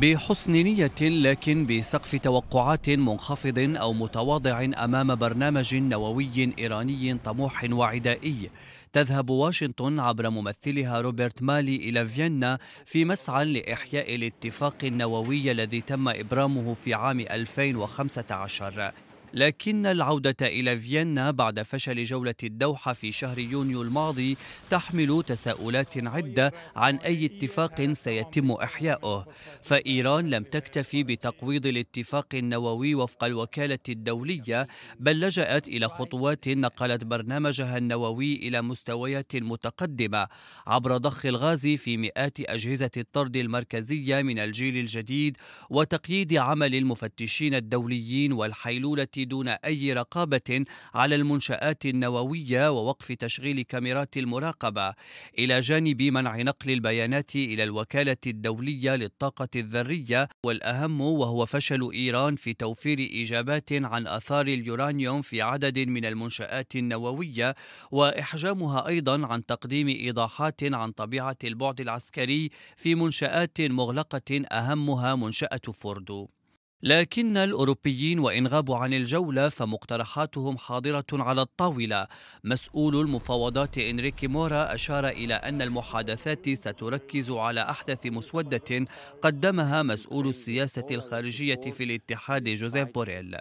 بحسن نية لكن بسقف توقعات منخفض أو متواضع أمام برنامج نووي إيراني طموح وعدائي تذهب واشنطن عبر ممثلها روبرت مالي إلى فيينا في مسعى لإحياء الاتفاق النووي الذي تم إبرامه في عام 2015 لكن العودة إلى فيينا بعد فشل جولة الدوحة في شهر يونيو الماضي تحمل تساؤلات عدة عن أي اتفاق سيتم إحياؤه فإيران لم تكتفي بتقويض الاتفاق النووي وفق الوكالة الدولية بل لجأت إلى خطوات نقلت برنامجها النووي إلى مستويات متقدمة عبر ضخ الغاز في مئات أجهزة الطرد المركزية من الجيل الجديد وتقييد عمل المفتشين الدوليين والحيلولة دون أي رقابة على المنشآت النووية ووقف تشغيل كاميرات المراقبة إلى جانب منع نقل البيانات إلى الوكالة الدولية للطاقة الذرية والأهم وهو فشل إيران في توفير إجابات عن أثار اليورانيوم في عدد من المنشآت النووية وإحجامها أيضا عن تقديم إيضاحات عن طبيعة البعد العسكري في منشآت مغلقة أهمها منشأة فوردو لكن الأوروبيين وإن غابوا عن الجولة فمقترحاتهم حاضرة على الطاولة مسؤول المفاوضات إنريكي مورا أشار إلى أن المحادثات ستركز على أحدث مسودة قدمها مسؤول السياسة الخارجية في الاتحاد جوزيف بوريل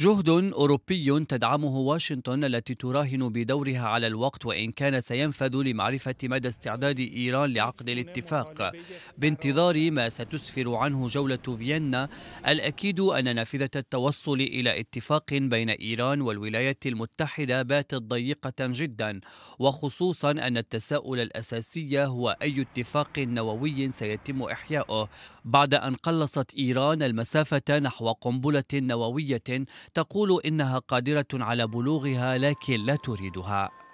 جهد أوروبي تدعمه واشنطن التي تراهن بدورها على الوقت وإن كان سينفذ لمعرفة مدى استعداد إيران لعقد الاتفاق بانتظار ما ستسفر عنه جولة فيينا الأكيد أن نافذة التوصل إلى اتفاق بين إيران والولايات المتحدة باتت ضيقة جدا وخصوصا أن التساؤل الأساسي هو أي اتفاق نووي سيتم إحياؤه بعد أن قلصت إيران المسافة نحو قنبلة نووية تقول إنها قادرة على بلوغها لكن لا تريدها